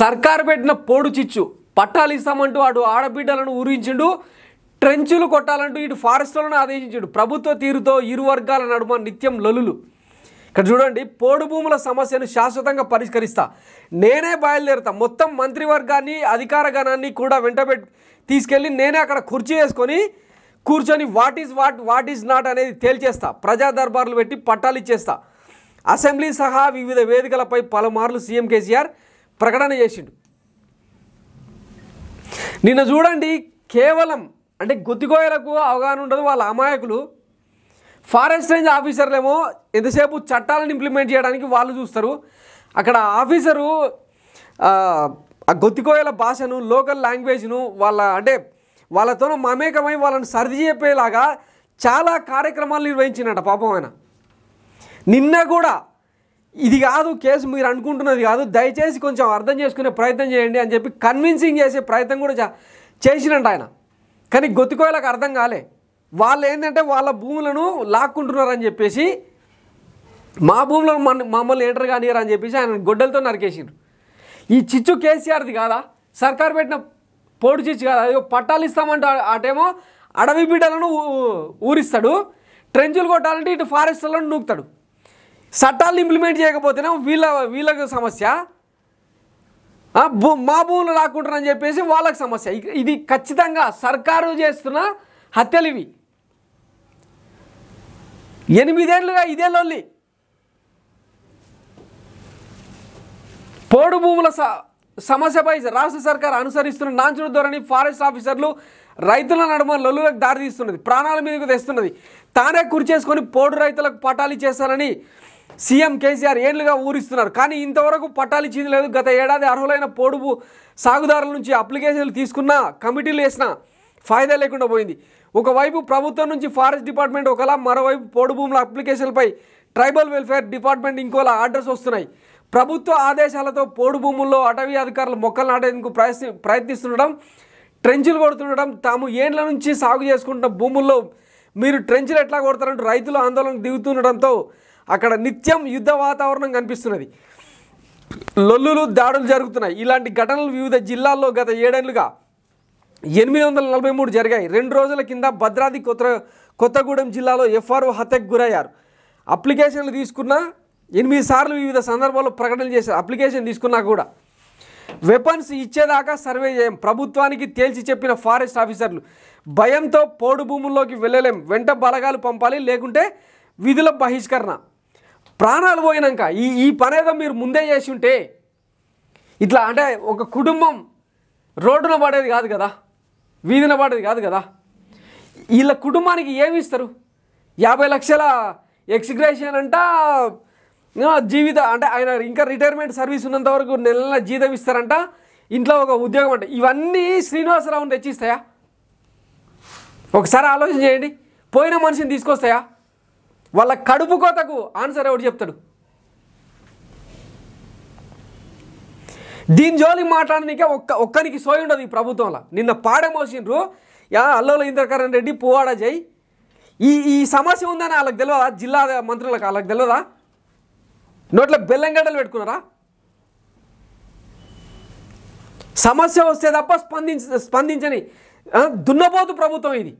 సర్కారు పెట్టిన పోడు చిచ్చు పట్టాలు ఇస్తామంటూ వాడు ఆడబిడ్డలను ఊరించిండు ట్రెంచులు కొట్టాలంటూ ఇటు ఫారెస్ట్లను ఆదేశించాడు ప్రభుత్వ తీరుతో ఇరు వర్గాల నడుమ నిత్యం లలులు ఇక్కడ చూడండి పోడు భూముల సమస్యను శాశ్వతంగా పరిష్కరిస్తా నేనే బయలుదేరుతా మొత్తం మంత్రివర్గాన్ని అధికార గణాన్ని కూడా వెంటబెట్టి తీసుకెళ్ళి నేనే అక్కడ కుర్చీ వేసుకొని కూర్చొని what is what what is not అనేది తేల్చేస్తా ప్రజా దర్బార్లు పెట్టి పట్టాలు ఇచ్చేస్తా అసెంబ్లీ సహా వివిధ వేదికలపై పలుమార్లు సీఎం కేసీఆర్ ప్రకటన చేసిండు నిన్న చూడండి కేవలం అంటే గొత్తికోయలకు అవగాహన ఉండదు వాళ్ళ అమాయకులు ఫారెస్ట్ రేంజ్ ఆఫీసర్లేమో ఎంతసేపు చట్టాలను ఇంప్లిమెంట్ చేయడానికి వాళ్ళు చూస్తారు అక్కడ ఆఫీసరు ఆ గొత్తికోయల భాషను లోకల్ లాంగ్వేజ్ను వాళ్ళ అంటే వాళ్ళతో మమేకమై వాళ్ళని సర్ది చెప్పేలాగా చాలా కార్యక్రమాలు నిర్వహించినట పాపం ఆయన నిన్న కూడా ఇది కాదు కేసు మీరు అనుకుంటున్నది కాదు దయచేసి కొంచెం అర్థం చేసుకునే ప్రయత్నం చేయండి అని చెప్పి కన్విన్సింగ్ చేసే ప్రయత్నం కూడా చేసినట్టు ఆయన కానీ గొత్తుకోయలకు అర్థం కాలే వాళ్ళు ఏంటంటే వాళ్ళ భూములను లాక్కుంటున్నారని చెప్పేసి మా భూములను మన మమ్మల్ని ఎంటర్ కానియరు అని చెప్పేసి ఆయన గొడ్డలతో నరికేసిండ్రు ఈ చిచ్చు కేసీఆర్ది కాదా సర్కారు పెట్టిన పోటు చిచ్చు కాదా అయ్యో పట్టాలు ఇస్తామంటే అటేమో అడవి బిడ్డలను ఊరిస్తాడు ట్రెంచులు కొట్టాలంటే ఇటు ఫారెస్టర్లను నూకుతాడు చట్టాలు ఇంప్లిమెంట్ చేయకపోతేనే వీళ్ళ వీళ్ళకు సమస్య మా భూములు రాకుంటారని చెప్పేసి వాళ్ళకి సమస్య ఇది ఖచ్చితంగా సర్కారు చేస్తున్న హత్యలు ఇవి ఎనిమిదేళ్ళుగా ఇదే లొల్లి పోడు భూముల సమస్యపై రాష్ట్ర సర్కార్ అనుసరిస్తున్న నాంచుడు ధోరణి ఫారెస్ట్ ఆఫీసర్లు రైతుల నడుమ లొల్లులకు దారితీస్తున్నది ప్రాణాల మీదకు తెస్తున్నది తానే కురిచేసుకొని పోడు రైతులకు పటాలు చేశారని సీఎం కేసీఆర్ ఏండ్లుగా ఊరిస్తున్నారు కానీ ఇంతవరకు పట్టాలు ఇచ్చింది లేదు గత ఏడాది అర్హులైన పొడుపు సాగుదారుల నుంచి అప్లికేషన్లు తీసుకున్నా కమిటీలు వేసినా ఫాయిదా లేకుండా పోయింది ఒకవైపు ప్రభుత్వం నుంచి ఫారెస్ట్ డిపార్ట్మెంట్ ఒకలా మరోవైపు పోడు భూముల అప్లికేషన్లపై ట్రైబల్ వెల్ఫేర్ డిపార్ట్మెంట్ ఇంకోలా ఆర్డర్స్ వస్తున్నాయి ప్రభుత్వ ఆదేశాలతో పోడు భూముల్లో అటవీ అధికారులు మొక్కలు నాటేందుకు ప్రయత్నిస్తుండడం ట్రెంచులు కొడుతుండడం తాము ఏండ్ల నుంచి సాగు చేసుకుంటున్న భూముల్లో మీరు ట్రెంచులు ఎట్లా కొడతారంటూ రైతులు ఆందోళనకు దిగుతుండడంతో అక్కడ నిత్యం యుద్ధ వాతావరణం కనిపిస్తున్నది లొల్లులు దాడులు జరుగుతున్నాయి ఇలాంటి ఘటనలు వివిధ జిల్లాల్లో గత ఏడేళ్లుగా ఎనిమిది వందల నలభై మూడు జరిగాయి రెండు రోజుల కింద భద్రాద్రి కొత్త కొత్తగూడెం జిల్లాలో ఎఫ్ఆర్ఓ హత్యకు గురయ్యారు అప్లికేషన్లు తీసుకున్న ఎనిమిది సార్లు వివిధ సందర్భాల్లో ప్రకటనలు చేశారు అప్లికేషన్ తీసుకున్నా కూడా వెపన్స్ ఇచ్చేదాకా సర్వే చేయం ప్రభుత్వానికి తేల్చి చెప్పిన ఫారెస్ట్ ఆఫీసర్లు భయంతో పోడు భూముల్లోకి వెళ్ళలేం వెంట బలగాలు పంపాలి లేకుంటే విధుల బహిష్కరణ ప్రాణాలు పోయినాక ఈ ఈ పనేదో మీరు ముందే చేసి ఉంటే ఇట్లా అంటే ఒక కుటుంబం రోడ్డున పడేది కాదు కదా వీధిన పడేది కాదు కదా వీళ్ళ కుటుంబానికి ఏమి ఇస్తారు యాభై లక్షల ఎక్స్గ్రేషన్ అంట జీవిత అంటే ఆయన ఇంకా రిటైర్మెంట్ సర్వీస్ ఉన్నంతవరకు నెల నెల జీతం ఇస్తారంట ఇంట్లో ఒక ఉద్యోగం అంట ఇవన్నీ శ్రీనివాసరావుని తెచ్చిస్తాయా ఒకసారి ఆలోచన చేయండి పోయిన మనిషిని తీసుకొస్తాయా వాళ్ళ కడుపు కోతకు ఆన్సర్ ఎవడు చెప్తాడు దీని జోలి మాట్లాడడానికే ఒక్క ఒక్కరికి సోయి ఉండదు ఈ ప్రభుత్వంలో నిన్న పాడమోసిండ్రు యా అల్లోల ఇంద్రకరణ్ రెడ్డి పువ్వాడ జై ఈ ఈ సమస్య ఉందని వాళ్ళకి తెలియదా జిల్లా మంత్రులకు వాళ్ళకి తెలియదా నోట్లో బెల్లంగడ్డలు పెట్టుకున్నారా సమస్య వస్తే తప్ప స్పందించ స్పందించని దున్నపోతు ప్రభుత్వం ఇది